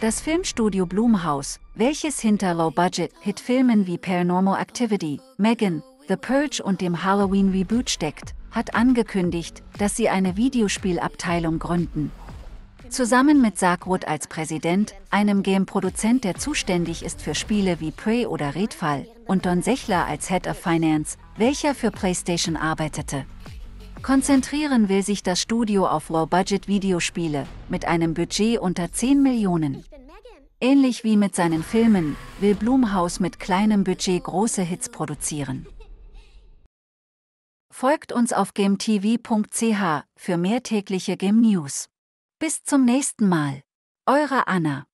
Das Filmstudio Blumhaus, welches hinter Low-Budget-Hit-Filmen wie Paranormal Activity, Megan, The Purge und dem Halloween-Reboot steckt, hat angekündigt, dass sie eine Videospielabteilung gründen. Zusammen mit Sargrud als Präsident, einem Game-Produzent, der zuständig ist für Spiele wie Prey oder Redfall, und Don Sechler als Head of Finance, welcher für PlayStation arbeitete. Konzentrieren will sich das Studio auf Low-Budget-Videospiele mit einem Budget unter 10 Millionen. Ähnlich wie mit seinen Filmen will Blumhaus mit kleinem Budget große Hits produzieren. Folgt uns auf gametv.ch für mehr tägliche Game News. Bis zum nächsten Mal. Eure Anna.